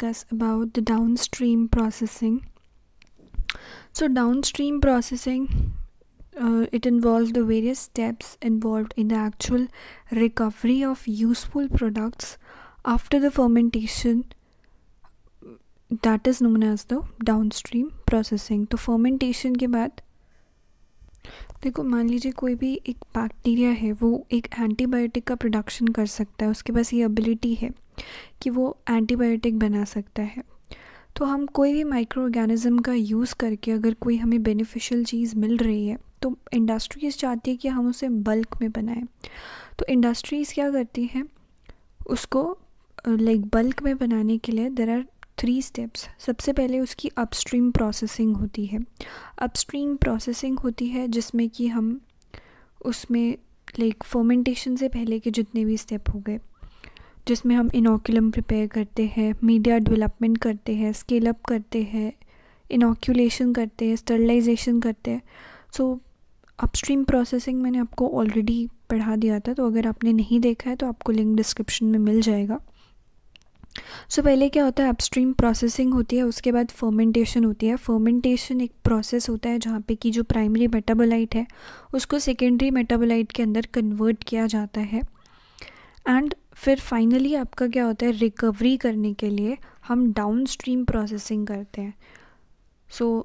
discuss about the downstream processing. So downstream processing uh, it involves the various steps involved in the actual recovery of useful products after the fermentation that is known as the downstream processing तो fermentation ke baad, देखो मान लीजिए कोई भी एक bacteria है वो एक एंटीबायोटिक का प्रोडक्शन कर सकता है उसके पास ये एबिलिटी है कि वो एंटीबायोटिक बना सकता है तो हम कोई भी माइक्रो ऑर्गेनिज़म का यूज़ करके अगर कोई हमें बेनिफिशियल चीज़ मिल रही है तो इंडस्ट्रीज़ चाहती है कि हम उसे बल्क में बनाएं तो इंडस्ट्रीज़ क्या करती हैं उसको लाइक बल्क में बनाने के लिए देर आर थ्री स्टेप्स सबसे पहले उसकी अपस्ट्रीम प्रोसेसिंग होती है अपस्ट्रीम प्रोसेसिंग होती है जिसमें कि हम उसमें लाइक फर्मेंटेशन से पहले के जितने भी स्टेप हो गए जिसमें हम इनोकुलम प्रिपेयर करते हैं मीडिया डेवलपमेंट करते हैं स्केल अप करते हैं इनोक्यूलेशन करते हैं स्टरलाइजेशन करते हैं सो अपस्ट्रीम प्रोसेसिंग मैंने आपको ऑलरेडी पढ़ा दिया था तो अगर आपने नहीं देखा है तो आपको लिंक डिस्क्रिप्शन में मिल जाएगा सो so, पहले क्या होता है अपस्ट्रीम प्रोसेसिंग होती है उसके बाद फर्मेंटेशन होती है फर्मेंटेशन एक प्रोसेस होता है जहाँ पे कि जो प्राइमरी मेटाबोलाइट है उसको सेकेंडरी मेटाबोलाइट के अंदर कन्वर्ट किया जाता है एंड फिर फाइनली आपका क्या होता है रिकवरी करने के लिए हम डाउन स्ट्रीम प्रोसेसिंग करते हैं सो so,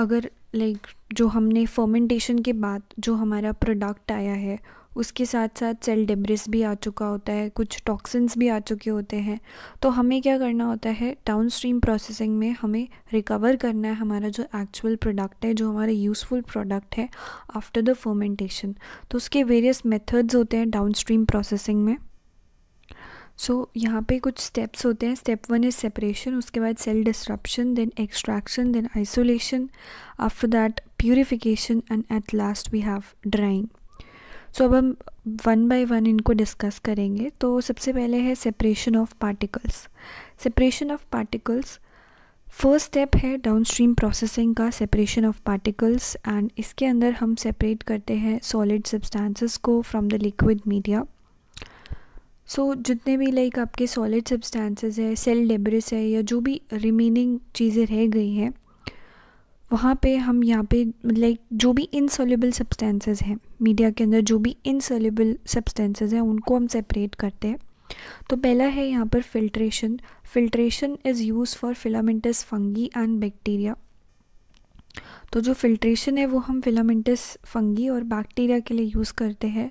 अगर लाइक like, जो हमने फर्मेंटेशन के बाद जो हमारा प्रोडक्ट आया है उसके साथ साथ सेल डेब्रिस भी आ चुका होता है कुछ टॉक्सिन्स भी आ चुके होते हैं तो हमें क्या करना होता है डाउन स्ट्रीम प्रोसेसिंग में हमें रिकवर करना है हमारा जो एक्चुअल प्रोडक्ट है जो हमारा यूज़फुल प्रोडक्ट है आफ्टर द फर्मेंटेशन तो उसके वेरियस मेथड्स होते हैं डाउन स्ट्रीम प्रोसेसिंग में सो so, यहाँ पे कुछ स्टेप्स होते हैं स्टेप वन इज़ सेपरेशन उसके बाद cell disruption then extraction then isolation after that purification and at last we have drying so अब हम वन बाय वन इनको डिस्कस करेंगे तो सबसे पहले है separation of particles separation of particles first step है डाउनस्ट्रीम प्रोसेसिंग का सेपरेशन ऑफ पार्टिकल्स एंड इसके अंदर हम सेपरेट करते हैं सॉलिड सब्सटेंसेस को from the liquid media so so, जितने भी लाइक आपके सॉलिड सब्सटेंसेस है सेल डेब्रिस है या जो भी रिमेनिंग चीज़ें रह गई हैं वहाँ पे हम यहाँ पे लाइक जो भी इनसॉल्यूबल सब्सटेंसेस हैं मीडिया के अंदर जो भी इनसॉल्यूबल सब्सटेंसेस हैं उनको हम सेपरेट करते हैं तो पहला है यहाँ पर filtration filtration is use for filamentous fungi and bacteria तो जो फिल्ट्रेशन है वो हम फिलामेंटस फंगी और बैक्टीरिया के लिए यूज़ करते हैं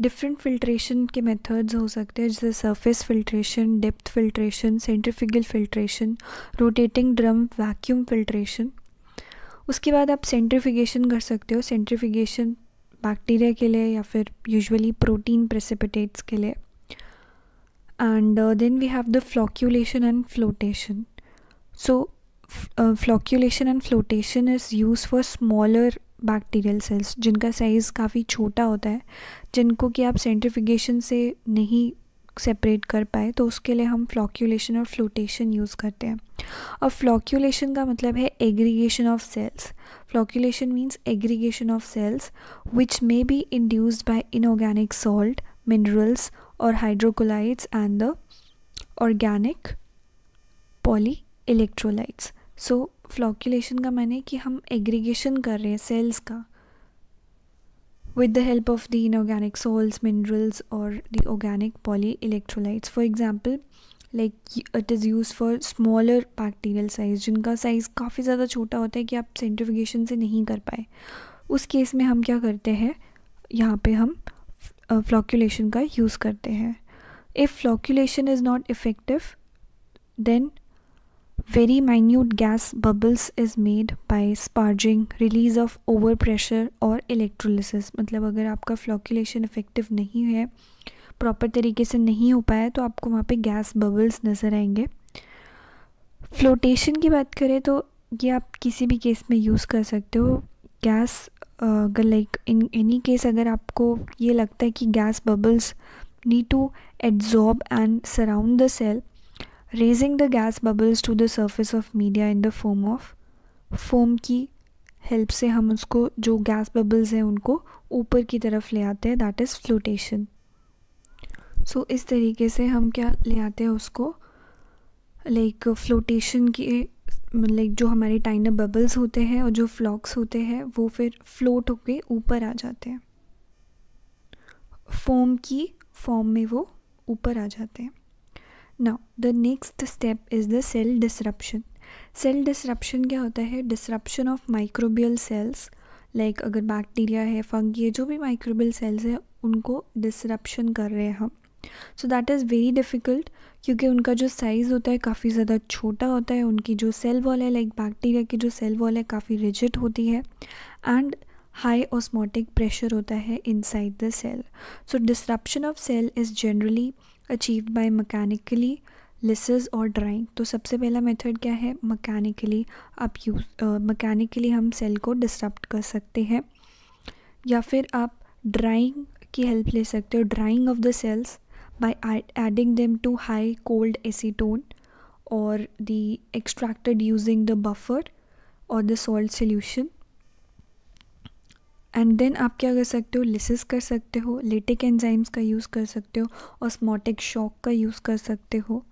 डिफरेंट फिल्ट्रेशन के मेथड्स हो सकते हैं जैसे surface filtration depth filtration centrifugal filtration rotating drum vacuum filtration उसके बाद आप सेंट्रिफिकेशन कर सकते हो सेंट्रिफिकेशन बैक्टीरिया के लिए या फिर यूजुअली प्रोटीन प्रेसिपिटेट्स के लिए and then we have the flocculation and flotation so flocculation and flotation is use for smaller bacterial cells जिनका साइज़ काफ़ी छोटा होता है जिनको कि आप सेंट्रिफिकेशन से नहीं सेपरेट कर पाए तो उसके लिए हम फ्लॉक्यूलेशन और फ्लोटेशन यूज़ करते हैं और फ्लॉक्यूलेशन का मतलब है aggregation of cells flocculation means aggregation of cells which may be induced by inorganic salt minerals और hydrocolloids and the organic polyelectrolytes so flocculation का मैंने कि हम एग्रीगेशन कर रहे हैं सेल्स का with the help of the inorganic salts minerals और the organic polyelectrolytes for example like it is use for smaller bacterial size जिनका साइज़ काफ़ी ज़्यादा छोटा होता है कि आप सेंट्रीफिकेशन से नहीं कर पाए उस केस में हम क्या करते हैं यहाँ पे हम फ्लॉक्यूलेशन का यूज़ करते हैं if flocculation is not effective then Very minute gas bubbles is made by sparging, release of overpressure और electrolysis मतलब अगर आपका flocculation इफेक्टिव नहीं है प्रॉपर तरीके से नहीं हो पाया तो आपको वहाँ पे गैस बबल्स नज़र आएंगे फ्लोटेशन की बात करें तो ये आप किसी भी केस में यूज़ कर सकते हो गैस अगर लाइक इन एनी केस अगर आपको ये लगता है कि gas bubbles need to adsorb and surround the cell raising the gas bubbles to the surface of media in the form of foam की हेल्प से हम उसको जो गैस बबल्स हैं उनको ऊपर की तरफ ले आते हैं दैट इज़ फ्लोटेशन सो इस तरीके से हम क्या ले आते हैं उसको लाइक फ्लोटेशन के लाइक जो हमारे टाइनर बबल्स होते हैं और जो फ्लॉक्स होते हैं वो फिर फ्लोट होके ऊपर आ जाते हैं फोम की फॉर्म में वो ऊपर आ जाते हैं now the next step is the cell disruption cell disruption क्या होता है disruption of microbial cells like अगर बैक्टीरिया है फंगी है जो भी माइक्रोबियल सेल्स हैं उनको डिसरप्शन कर रहे हैं हम so that is very difficult क्योंकि उनका जो साइज़ होता है काफ़ी ज़्यादा छोटा होता है उनकी जो सेल वॉल है लाइक बैक्टीरिया की जो सेल वॉल है काफ़ी रिजिड होती है एंड हाई ऑस्मोटिक प्रेशर होता है inside the cell so disruption of cell is generally achieved by mechanically lyses और ड्राइंग तो सबसे पहला मेथड क्या है मकैनिकली आप यूज मकैनिकली हम सेल को डिस्टर्ब कर सकते हैं या फिर आप ड्राइंग की हेल्प ले सकते हो drying of the cells by adding them to high cold acetone और the extracted using the buffer और the salt solution and then आप क्या कर सकते हो लिसिस कर सकते हो लेटिक एंजाइम्स का यूज़ कर सकते हो ऑस्मोटिक शॉक का यूज़ कर सकते हो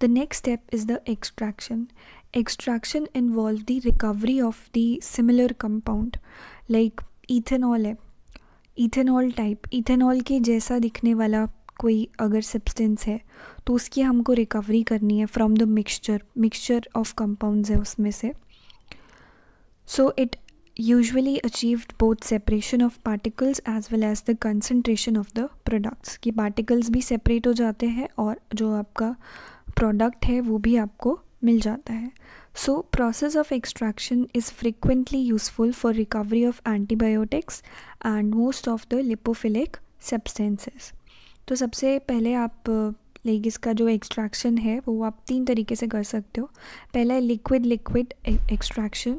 the next step is the extraction extraction involve the recovery of the similar compound like ethanol है इथेनॉल टाइप इथेनॉल के जैसा दिखने वाला कोई अगर सब्सटेंस है तो उसकी हमको रिकवरी करनी है from the mixture mixture of compounds है उसमें से so it usually achieved both separation of particles as well as the concentration of the products कि पार्टिकल्स भी सेपरेट हो जाते हैं और जो आपका प्रोडक्ट है वो भी आपको मिल जाता है so process of extraction is frequently useful for recovery of antibiotics and most of the lipophilic substances तो सबसे पहले आप लाइक इसका जो एक्सट्रैक्शन है वो आप तीन तरीके से कर सकते हो पहला है liquid liquid extraction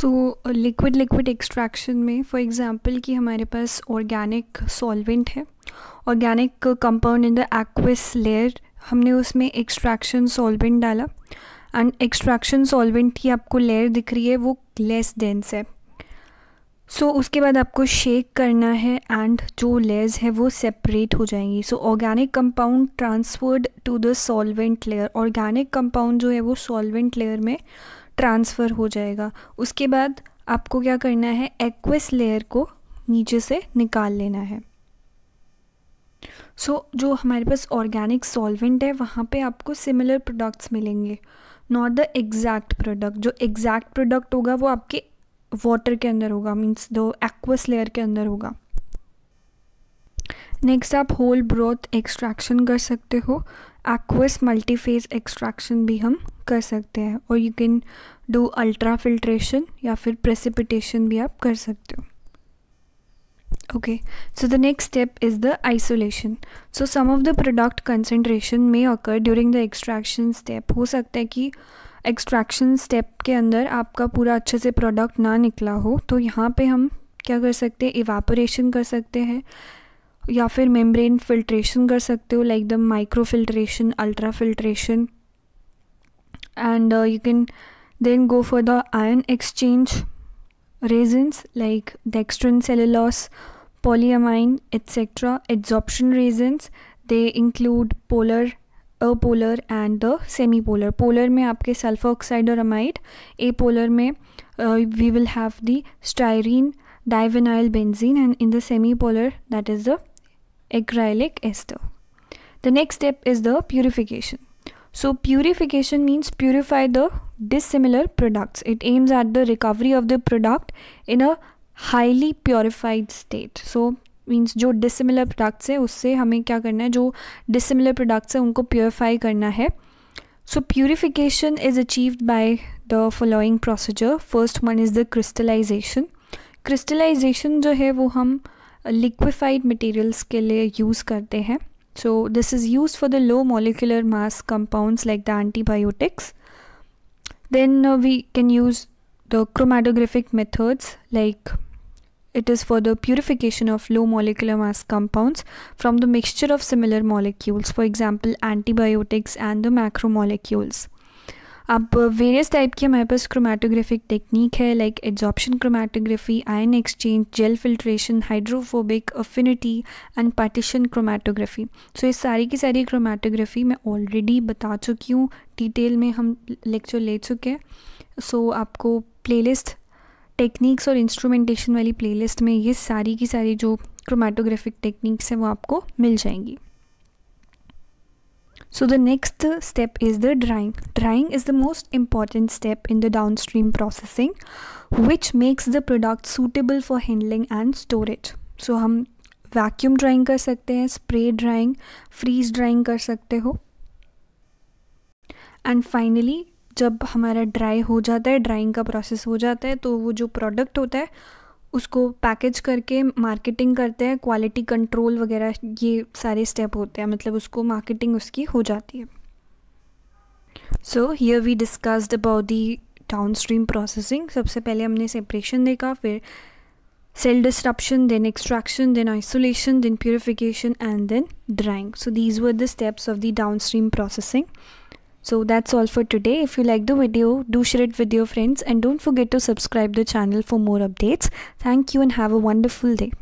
so liquid liquid extraction में फॉर एग्ज़ाम्पल कि हमारे पास ऑर्गेनिक सॉल्वेंट है organic compound in the aqueous layer हमने उसमें एक्सट्रैक्शन सॉल्वेंट डाला एंड एक्सट्रैक्शन सॉल्वेंट की आपको लेयर दिख रही है वो लेस डेंस है सो so, उसके बाद आपको शेक करना है एंड जो लेयर्स है वो सेपरेट हो जाएंगी so organic compound transferred to the solvent layer organic compound जो है वो सॉल्वेंट लेयर में ट्रांसफ़र हो जाएगा उसके बाद आपको क्या करना है एक्वस लेयर को नीचे से निकाल लेना है सो so, जो हमारे पास ऑर्गेनिक सॉल्वेंट है वहाँ पे आपको सिमिलर प्रोडक्ट्स मिलेंगे नॉट द एग्जैक्ट प्रोडक्ट जो एग्जैक्ट प्रोडक्ट होगा वो आपके वाटर के अंदर होगा मीन्स दो एक्वस लेयर के अंदर होगा नेक्स्ट आप होल ब्रोथ एक्सट्रैक्शन कर सकते हो एक्वस मल्टीफेज एक्सट्रैक्शन भी हम कर सकते हैं और you can do ultra filtration या फिर प्रेसिपिटेशन भी आप कर सकते हो okay so the next step is the isolation so some of the product concentration में occur during the extraction step हो सकता है कि एक्सट्रैक्शन स्टेप के अंदर आपका पूरा अच्छे से प्रोडक्ट ना निकला हो तो यहाँ पे हम क्या कर सकते हैं इवापोरेशन कर सकते हैं या फिर मेम्ब्रेन फिल्ट्रेशन कर सकते हो like the micro filtration ultra filtration and you can then go for the ion exchange resins like dextrin cellulose etcetera etc adsorption they include polar uh apolar and the semi polar polar में आपके sulphur oxide और amide apolar में we will have the styrene divinyl benzene and in the semi polar that is the acrylic ester. The next step is the purification. So purification means purify the dissimilar products. It aims at the recovery of the product in a highly purified state. So means जो dissimilar products है उससे हमें क्या करना है जो dissimilar products हैं उनको प्योरीफाई करना है so purification is achieved by the following procedure first one is the crystallization. Crystallization जो है वो हम Liquefied मटेरियल्स के लिए यूज़ करते हैं So this is used for the low molecular mass compounds like the antibiotics. Then uh, we can use the chromatographic methods like it is for the purification of low molecular mass compounds from the mixture of similar molecules, for example antibiotics and the macromolecules. अब various type की हमारे पास chromatographic technique है like adsorption chromatography ion exchange gel filtration hydrophobic affinity and partition chromatography so ये सारी की सारी chromatography मैं ऑलरेडी बता चुकी हूँ डिटेल में हम लेक्चर ले चुके हैं सो so, आपको प्लेलिस्ट टेक्निक्स और इंस्ट्रूमेंटेशन वाली प्लेलिस्ट में ये सारी की सारी जो क्रोमेटोग्राफिक टेक्निक्स हैं वो आपको मिल जाएंगी So the next step is the drying. Drying is the most important step in the downstream processing which makes the product suitable for handling and storage. So hum vacuum drying kar sakte hain, spray drying, freeze drying kar sakte ho. And finally जब हमारा dry हो जाता है drawing का process हो जाता है तो वो जो प्रोडक्ट होता है उसको पैकेज करके मार्केटिंग करते हैं क्वालिटी कंट्रोल वगैरह ये सारे स्टेप होते हैं मतलब उसको मार्केटिंग उसकी हो जाती है so here we discussed about the downstream processing सबसे पहले हमने सेपरेशन देखा फिर cell disruption then extraction then isolation then purification and then drying so these were the steps of the downstream processing So that's all for today. If you like the video, do share it with your friends and don't forget to subscribe the channel for more updates. Thank you and have a wonderful day.